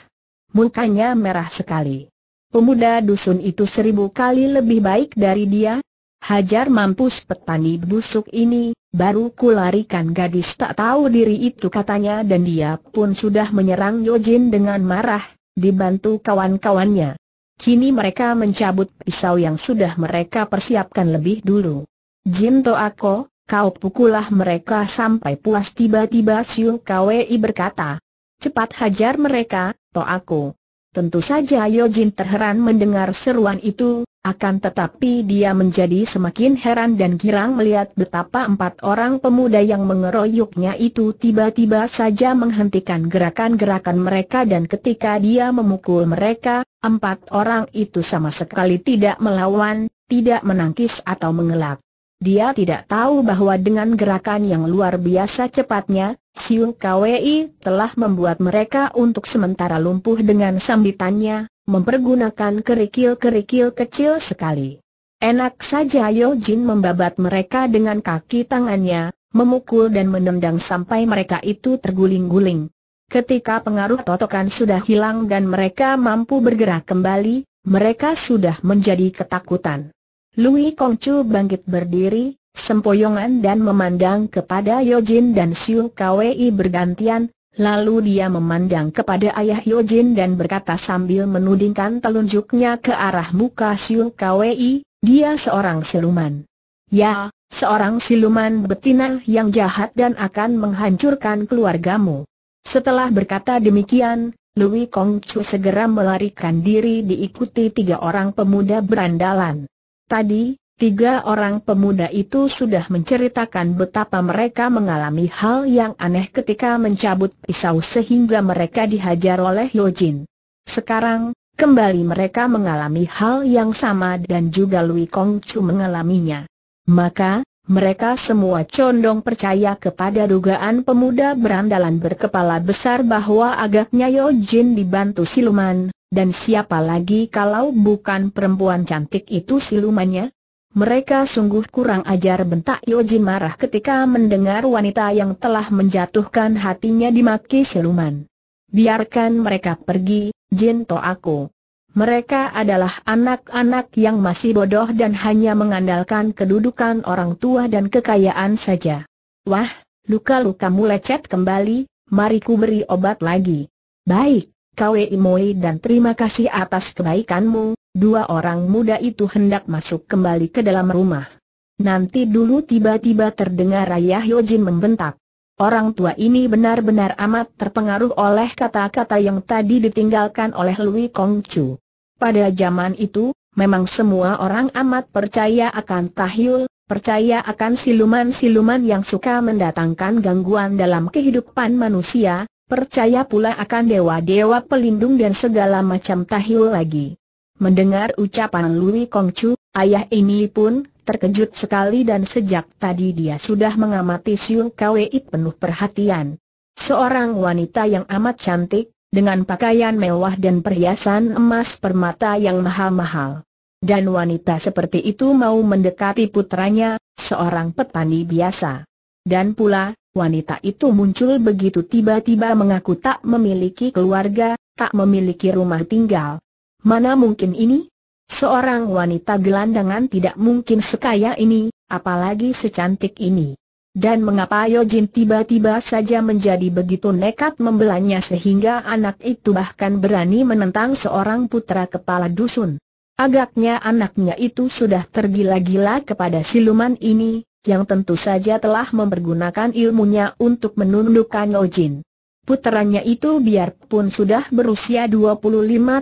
Mukanya merah sekali. Pemuda dusun itu seribu kali lebih baik dari dia. Hajar mampus petani busuk ini, baru kularikan gadis tak tahu diri itu katanya dan dia pun sudah menyerang Yojin dengan marah, dibantu kawan-kawannya. Kini mereka mencabut pisau yang sudah mereka persiapkan lebih dulu. Jin Toako, kau pukulah mereka sampai puas tiba-tiba Siu Kwei berkata. Cepat hajar mereka, Toako. Tentu saja Yojin terheran mendengar seruan itu, akan tetapi dia menjadi semakin heran dan girang melihat betapa empat orang pemuda yang mengeroyoknya itu tiba-tiba saja menghentikan gerakan-gerakan mereka dan ketika dia memukul mereka, empat orang itu sama sekali tidak melawan, tidak menangkis atau mengelak. Dia tidak tahu bahwa dengan gerakan yang luar biasa cepatnya, Siung Kwei telah membuat mereka untuk sementara lumpuh dengan sambitannya, mempergunakan kerikil-kerikil kecil sekali. Enak saja Yo Jin membabat mereka dengan kaki tangannya, memukul dan menendang sampai mereka itu terguling-guling. Ketika pengaruh totokan sudah hilang dan mereka mampu bergerak kembali, mereka sudah menjadi ketakutan. Lui Kongcu bangkit berdiri, sempoyongan dan memandang kepada Yojin dan Siu Kwei bergantian, lalu dia memandang kepada ayah Yojin dan berkata sambil menudingkan telunjuknya ke arah muka Siu Kwei, dia seorang siluman. Ya, seorang siluman betina yang jahat dan akan menghancurkan keluargamu. Setelah berkata demikian, Lui Kongcu segera melarikan diri diikuti tiga orang pemuda berandalan. Tadi, tiga orang pemuda itu sudah menceritakan betapa mereka mengalami hal yang aneh ketika mencabut pisau sehingga mereka dihajar oleh Yojin. Sekarang, kembali mereka mengalami hal yang sama dan juga Lui Kong Chu mengalaminya. Maka, mereka semua condong percaya kepada dugaan pemuda berandalan berkepala besar bahwa agaknya Yojin dibantu siluman, dan siapa lagi kalau bukan perempuan cantik itu silumannya? Mereka sungguh kurang ajar bentak Yoji marah ketika mendengar wanita yang telah menjatuhkan hatinya dimaki siluman. Biarkan mereka pergi, Jinto aku. Mereka adalah anak-anak yang masih bodoh dan hanya mengandalkan kedudukan orang tua dan kekayaan saja. Wah, luka-lukamu lecet kembali, mari ku beri obat lagi. Baik, Kwe Imoi dan terima kasih atas kebaikanmu, dua orang muda itu hendak masuk kembali ke dalam rumah. Nanti dulu tiba-tiba terdengar Ayah Yojin membentak. Orang tua ini benar-benar amat terpengaruh oleh kata-kata yang tadi ditinggalkan oleh Lui Chu. Pada zaman itu, memang semua orang amat percaya akan tahyul, percaya akan siluman-siluman yang suka mendatangkan gangguan dalam kehidupan manusia, Percaya pula akan dewa-dewa pelindung dan segala macam tahil lagi. Mendengar ucapan Lui Kongcu, ayah ini pun terkejut sekali dan sejak tadi dia sudah mengamati Siu Kwei penuh perhatian. Seorang wanita yang amat cantik, dengan pakaian mewah dan perhiasan emas permata yang mahal-mahal. Dan wanita seperti itu mau mendekati putranya, seorang petani biasa. Dan pula, wanita itu muncul begitu tiba-tiba mengaku tak memiliki keluarga, tak memiliki rumah tinggal. Mana mungkin ini? Seorang wanita gelandangan tidak mungkin sekaya ini, apalagi secantik ini. Dan mengapa Yojin tiba-tiba saja menjadi begitu nekat membelanya sehingga anak itu bahkan berani menentang seorang putra kepala dusun. Agaknya anaknya itu sudah tergila-gila kepada siluman ini, yang tentu saja telah mempergunakan ilmunya untuk menundukkan Ojin. Puterannya itu biarpun sudah berusia 25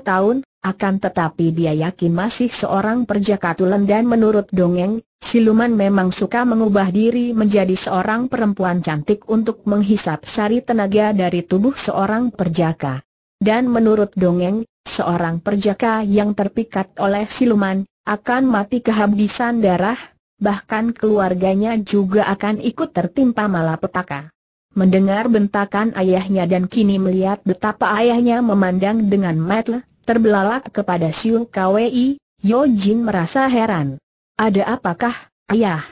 tahun, akan tetapi dia yakin masih seorang perjaka tulen dan menurut dongeng, siluman memang suka mengubah diri menjadi seorang perempuan cantik untuk menghisap sari tenaga dari tubuh seorang perjaka. Dan menurut dongeng, seorang perjaka yang terpikat oleh siluman, akan mati kehabisan darah, bahkan keluarganya juga akan ikut tertimpa malapetaka. Mendengar bentakan ayahnya dan kini melihat betapa ayahnya memandang dengan mata terbelalak kepada Siu Kwei, Yo Jin merasa heran. Ada apakah, ayah?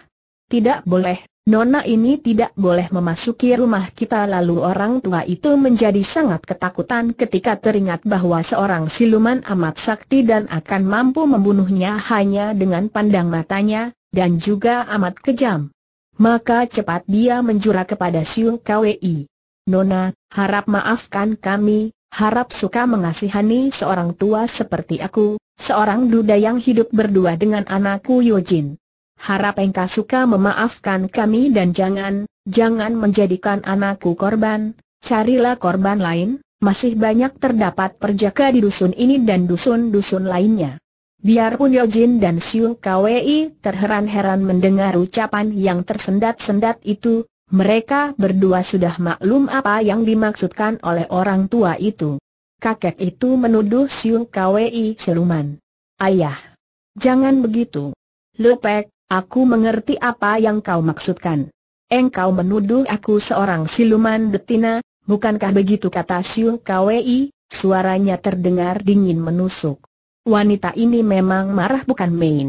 Tidak boleh, nona ini tidak boleh memasuki rumah kita lalu orang tua itu menjadi sangat ketakutan ketika teringat bahwa seorang siluman amat sakti dan akan mampu membunuhnya hanya dengan pandang matanya, dan juga amat kejam. Maka cepat dia menjura kepada Siu Kwei. Nona, harap maafkan kami, harap suka mengasihani seorang tua seperti aku, seorang duda yang hidup berdua dengan anakku Yojin. Harap engkau suka memaafkan kami dan jangan, jangan menjadikan anakku korban, carilah korban lain, masih banyak terdapat perjaka di dusun ini dan dusun-dusun lainnya. Biarpun Yojin dan Siu Kwei terheran-heran mendengar ucapan yang tersendat-sendat itu, mereka berdua sudah maklum apa yang dimaksudkan oleh orang tua itu. Kakek itu menuduh Siu Kwei siluman. Ayah, jangan begitu. Lepek, aku mengerti apa yang kau maksudkan. Engkau menuduh aku seorang siluman betina, bukankah begitu kata Siu Kwei, suaranya terdengar dingin menusuk. Wanita ini memang marah bukan main.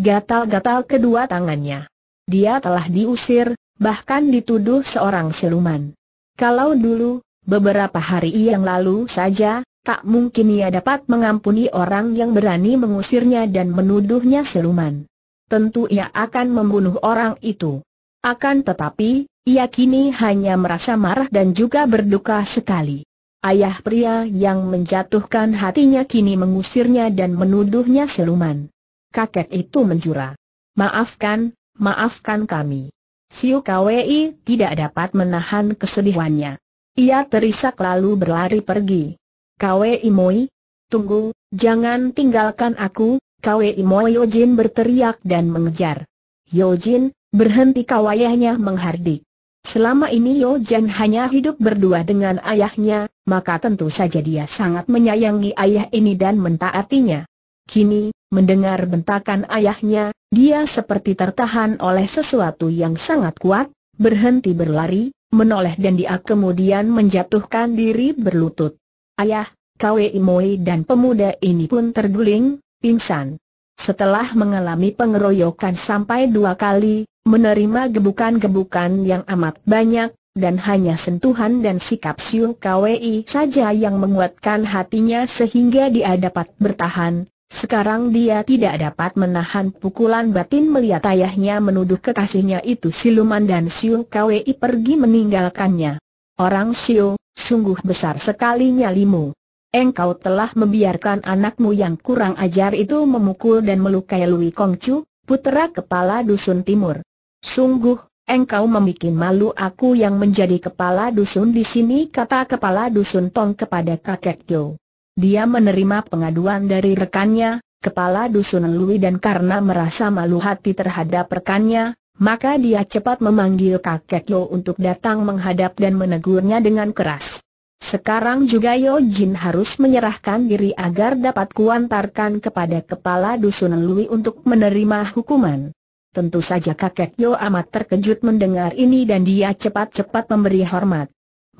Gatal-gatal kedua tangannya. Dia telah diusir, bahkan dituduh seorang siluman. Kalau dulu, beberapa hari yang lalu saja, tak mungkin ia dapat mengampuni orang yang berani mengusirnya dan menuduhnya siluman. Tentu ia akan membunuh orang itu. Akan tetapi, ia kini hanya merasa marah dan juga berduka sekali. Ayah pria yang menjatuhkan hatinya kini mengusirnya dan menuduhnya siluman. Kakek itu menjura. Maafkan, maafkan kami. Siu Kwei tidak dapat menahan kesedihannya. Ia terisak lalu berlari pergi. Kwei Moi, tunggu, jangan tinggalkan aku, Kwei Moi Yojin berteriak dan mengejar. Yojin, berhenti kawayahnya menghardik. Selama ini Yo Jen hanya hidup berdua dengan ayahnya, maka tentu saja dia sangat menyayangi ayah ini dan mentaatinya. Kini, mendengar bentakan ayahnya, dia seperti tertahan oleh sesuatu yang sangat kuat, berhenti berlari, menoleh dan dia kemudian menjatuhkan diri berlutut. Ayah, Kwe Imoi dan pemuda ini pun terguling, pingsan. Setelah mengalami pengeroyokan sampai dua kali, menerima gebukan-gebukan yang amat banyak, dan hanya sentuhan dan sikap siung Kwei saja yang menguatkan hatinya sehingga dia dapat bertahan. Sekarang dia tidak dapat menahan pukulan batin melihat ayahnya menuduh kekasihnya itu siluman dan siung Kwei pergi meninggalkannya. Orang Sio, sungguh besar sekali nyalimu. Engkau telah membiarkan anakmu yang kurang ajar itu memukul dan melukai Lui Kongcu, putera kepala dusun timur. Sungguh, engkau memikir malu aku yang menjadi kepala dusun di sini kata kepala dusun Tong kepada kakek Yo. Dia menerima pengaduan dari rekannya, kepala dusun Lui dan karena merasa malu hati terhadap rekannya, maka dia cepat memanggil kakek Yo untuk datang menghadap dan menegurnya dengan keras. Sekarang juga Yo Jin harus menyerahkan diri agar dapat kuantarkan kepada kepala dusun Lui untuk menerima hukuman. Tentu saja kakek Yo amat terkejut mendengar ini dan dia cepat-cepat memberi hormat.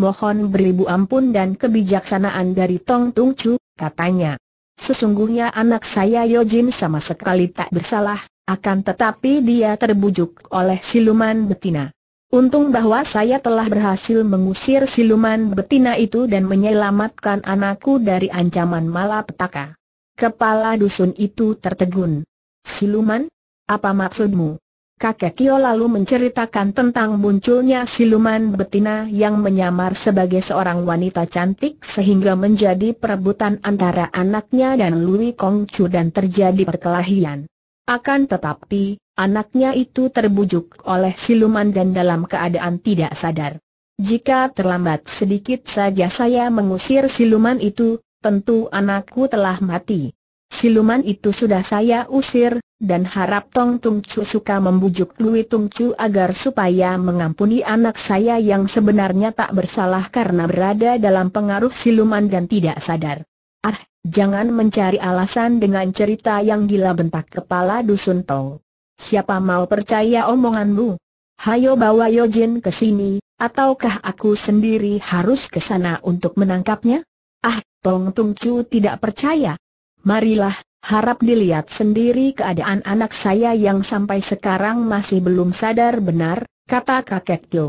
Mohon beribu ampun dan kebijaksanaan dari Tong Tung Chu, katanya. Sesungguhnya anak saya Yo Jin sama sekali tak bersalah, akan tetapi dia terbujuk oleh siluman betina. Untung bahwa saya telah berhasil mengusir siluman betina itu dan menyelamatkan anakku dari ancaman malapetaka. Kepala dusun itu tertegun. Siluman, apa maksudmu? Kakek Kio lalu menceritakan tentang munculnya siluman betina yang menyamar sebagai seorang wanita cantik sehingga menjadi perebutan antara anaknya dan Lui Kong Chu dan terjadi perkelahian. Akan tetapi, anaknya itu terbujuk oleh siluman dan dalam keadaan tidak sadar. Jika terlambat sedikit saja saya mengusir siluman itu, tentu anakku telah mati. Siluman itu sudah saya usir, dan harap Tong Tung Chu suka membujuk Lui Tung Chu agar supaya mengampuni anak saya yang sebenarnya tak bersalah karena berada dalam pengaruh siluman dan tidak sadar. Ah, jangan mencari alasan dengan cerita yang gila bentak kepala dusun Tong. Siapa mau percaya omonganmu? Hayo bawa Yojin ke sini, ataukah aku sendiri harus ke sana untuk menangkapnya? Ah, Tong Tung Chu tidak percaya. Marilah, Harap dilihat sendiri keadaan anak saya yang sampai sekarang masih belum sadar benar, kata kakek Jo.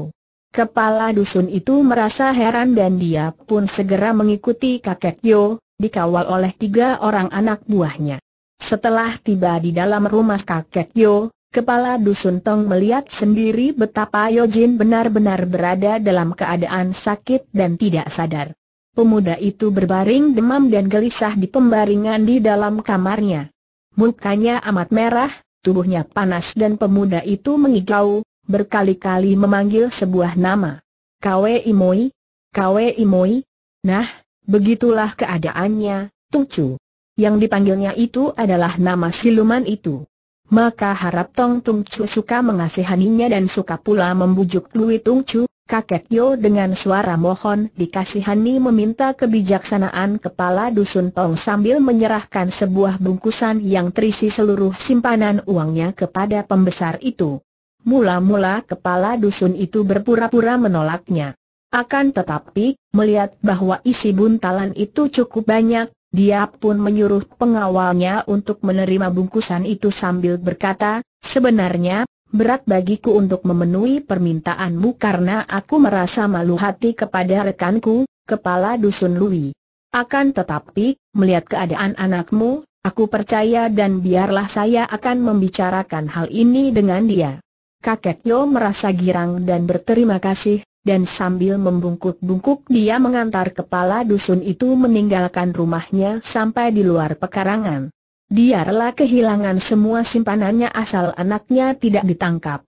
Kepala dusun itu merasa heran dan dia pun segera mengikuti kakek Jo, dikawal oleh tiga orang anak buahnya. Setelah tiba di dalam rumah kakek Yo, kepala dusun Tong melihat sendiri betapa Yojin benar-benar berada dalam keadaan sakit dan tidak sadar pemuda itu berbaring demam dan gelisah di pembaringan di dalam kamarnya. Mukanya amat merah, tubuhnya panas dan pemuda itu mengigau, berkali-kali memanggil sebuah nama. Kwe Imoi, Kwe Imoi. Nah, begitulah keadaannya, Tungcu. Yang dipanggilnya itu adalah nama siluman itu. Maka harap Tong Tung Chu suka mengasihaninya dan suka pula membujuk Lui Tung Kakek Yo dengan suara mohon dikasihani meminta kebijaksanaan kepala dusun Tong sambil menyerahkan sebuah bungkusan yang terisi seluruh simpanan uangnya kepada pembesar itu. Mula-mula kepala dusun itu berpura-pura menolaknya. Akan tetapi, melihat bahwa isi buntalan itu cukup banyak, dia pun menyuruh pengawalnya untuk menerima bungkusan itu sambil berkata, sebenarnya, berat bagiku untuk memenuhi permintaanmu karena aku merasa malu hati kepada rekanku, kepala dusun Lui. Akan tetapi, melihat keadaan anakmu, aku percaya dan biarlah saya akan membicarakan hal ini dengan dia. Kakek Yo merasa girang dan berterima kasih, dan sambil membungkuk-bungkuk dia mengantar kepala dusun itu meninggalkan rumahnya sampai di luar pekarangan. Dia rela kehilangan semua simpanannya asal anaknya tidak ditangkap.